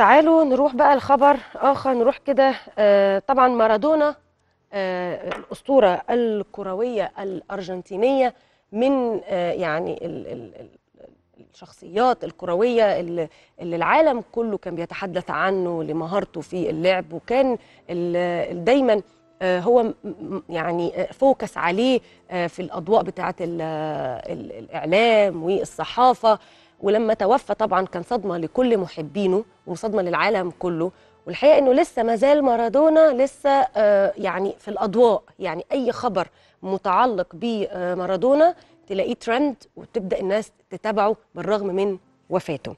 تعالوا نروح بقى لخبر اخر نروح كده آه طبعا مارادونا آه الاسطوره الكرويه الارجنتينيه من آه يعني الـ الـ الشخصيات الكرويه اللي العالم كله كان بيتحدث عنه لمهارته في اللعب وكان دايما آه، هو يعني آه، فوكس عليه آه، في الاضواء بتاعه الاعلام والصحافه ولما توفى طبعا كان صدمه لكل محبينه وصدمه للعالم كله والحقيقه انه لسه ما زال مارادونا لسه آه، يعني في الاضواء يعني اي خبر متعلق بمارادونا تلاقيه ترند وتبدا الناس تتابعه بالرغم من وفاته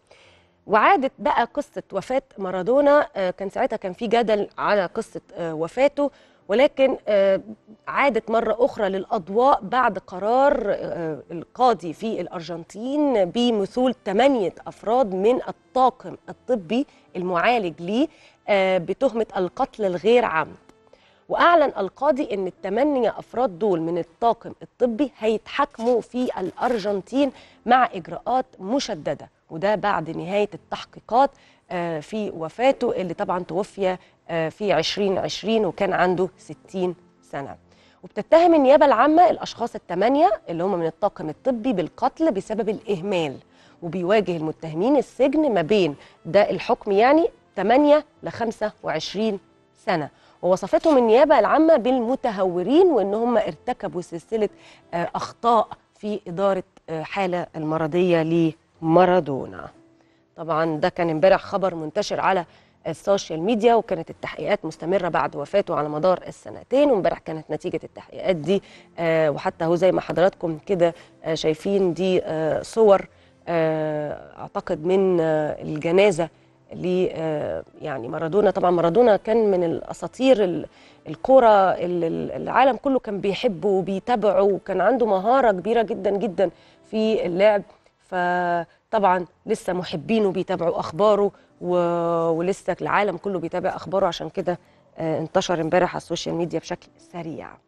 وعادت بقى قصة وفاة مارادونا آه، كان ساعتها كان في جدل على قصة آه، وفاته ولكن آه، عادت مرة أخرى للأضواء بعد قرار آه، القاضي في الأرجنتين بمثول ثمانية أفراد من الطاقم الطبي المعالج ليه آه، بتهمة القتل الغير عمد وأعلن القاضي أن الثمانية أفراد دول من الطاقم الطبي هيتحاكموا في الأرجنتين مع إجراءات مشددة وده بعد نهاية التحقيقات في وفاته اللي طبعا توفي آه، في 2020 وكان عنده 60 سنة وبتتهم النيابة العامة الأشخاص الثمانية اللي هم من الطاقم الطبي بالقتل بسبب الإهمال وبيواجه المتهمين السجن ما بين ده الحكم يعني 8 ل 25 سنة ووصفتهم النيابة العامة بالمتهورين وإن هم ارتكبوا سلسلة آه، أخطاء في إدارة آه، حالة المرضية لمارادونا طبعا ده كان امبارح خبر منتشر على السوشيال ميديا وكانت التحقيقات مستمره بعد وفاته على مدار السنتين وامبارح كانت نتيجه التحقيقات دي آه، وحتى هو زي ما حضراتكم كده آه، شايفين دي آه، صور اعتقد من الجنازه ل يعني مارادونا طبعا مارادونا كان من الاساطير الكوره العالم كله كان بيحبه وبيتابعه وكان عنده مهاره كبيره جدا جدا في اللعب فطبعا لسه محبينه بيتابعوا اخباره و... ولسه العالم كله بيتابع اخباره عشان كده آه، انتشر امبارح على السوشيال ميديا بشكل سريع